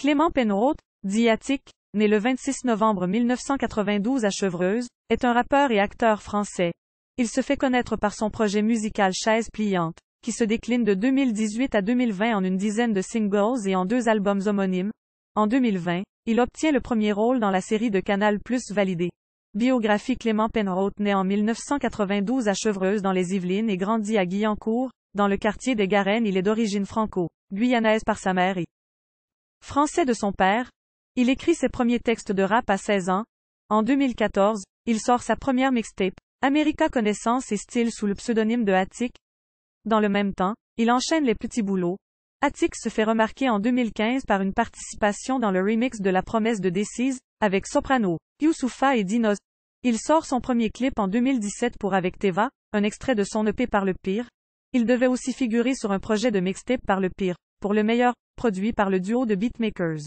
Clément Penroth, diatique, né le 26 novembre 1992 à Chevreuse, est un rappeur et acteur français. Il se fait connaître par son projet musical Chaise pliante, qui se décline de 2018 à 2020 en une dizaine de singles et en deux albums homonymes. En 2020, il obtient le premier rôle dans la série de Canal Plus validée. Biographie Clément Penroth né en 1992 à Chevreuse dans les Yvelines et grandit à Guyancourt, dans le quartier des Garennes. Il est d'origine franco-guyanaise par sa mère et Français de son père, il écrit ses premiers textes de rap à 16 ans. En 2014, il sort sa première mixtape, America Connaissance et Style sous le pseudonyme de Attic. Dans le même temps, il enchaîne les petits boulots. Attic se fait remarquer en 2015 par une participation dans le remix de La promesse de Décise, avec Soprano, Youssoufa et Dinos. Il sort son premier clip en 2017 pour Avec Teva, un extrait de son EP par le pire. Il devait aussi figurer sur un projet de mixtape par le pire pour le meilleur produit par le duo de beatmakers.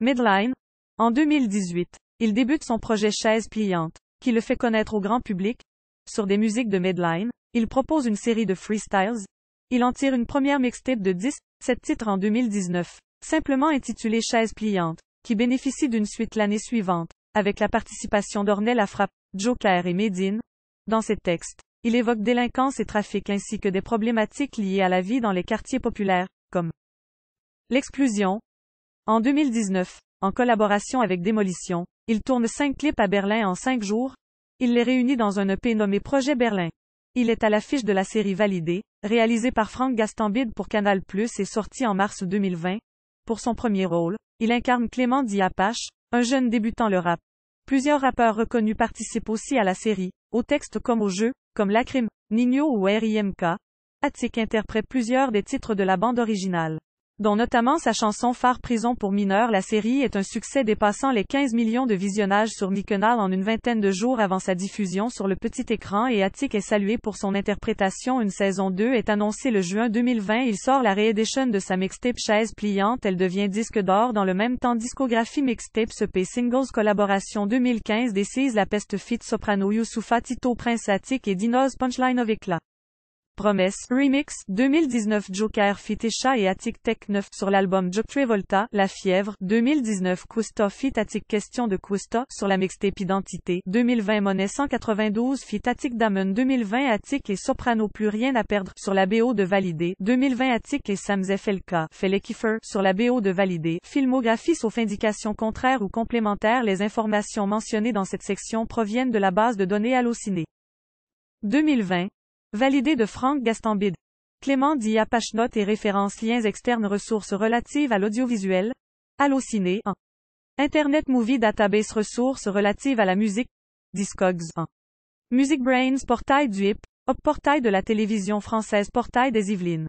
Midline, en 2018, il débute son projet Chaise pliante, qui le fait connaître au grand public. Sur des musiques de Midline, il propose une série de freestyles. Il en tire une première mixtape de 10, 7 titres en 2019, simplement intitulée Chaise pliante, qui bénéficie d'une suite l'année suivante, avec la participation d'Ornel à Frappe, Joker et Medine. Dans ses textes, il évoque délinquance et trafic ainsi que des problématiques liées à la vie dans les quartiers populaires, L'exclusion. En 2019, en collaboration avec Démolition, il tourne cinq clips à Berlin en cinq jours. Il les réunit dans un EP nommé Projet Berlin. Il est à l'affiche de la série Validée, réalisée par Franck Gastambide pour Canal+, et sorti en mars 2020. Pour son premier rôle, il incarne Clément Diapache, un jeune débutant le rap. Plusieurs rappeurs reconnus participent aussi à la série, aux textes comme aux jeux, comme Lacrim, Nino ou RIMK, Attic interprète plusieurs des titres de la bande originale dont notamment sa chanson phare Prison pour mineurs. La série est un succès dépassant les 15 millions de visionnages sur Nicanal en une vingtaine de jours avant sa diffusion sur le petit écran et Attic est salué pour son interprétation. Une saison 2 est annoncée le juin 2020. Il sort la réédition de sa mixtape Chaise pliante. Elle devient disque d'or dans le même temps. Discographie mixtape EP singles collaboration 2015 Décise La Peste Fit Soprano Youssoufa Tito Prince Attic et Dinoz Punchline of Éclat. Promesse, Remix, 2019 Joker Fit et Attic Tech 9 sur l'album Joke Travolta, La Fièvre, 2019 Kousta Fit Attic Question de Kusto sur la mixtape Identité, 2020 Monet 192 Fit Attic Damon 2020 Attic et Soprano Plus Rien à Perdre sur la BO de Validé, 2020 Attic et Sam Felka Felekifer sur la BO de Validé, Filmographie sauf indication contraire ou complémentaire les informations mentionnées dans cette section proviennent de la base de données Allociné. 2020 Validé de Franck Gastambide. Clément dit Apache et références liens externes ressources relatives à l'audiovisuel. Allociné 1. Internet Movie Database ressources relatives à la musique. Discogs 1. Music Brains portail du HIP. Portail de la télévision française portail des Yvelines.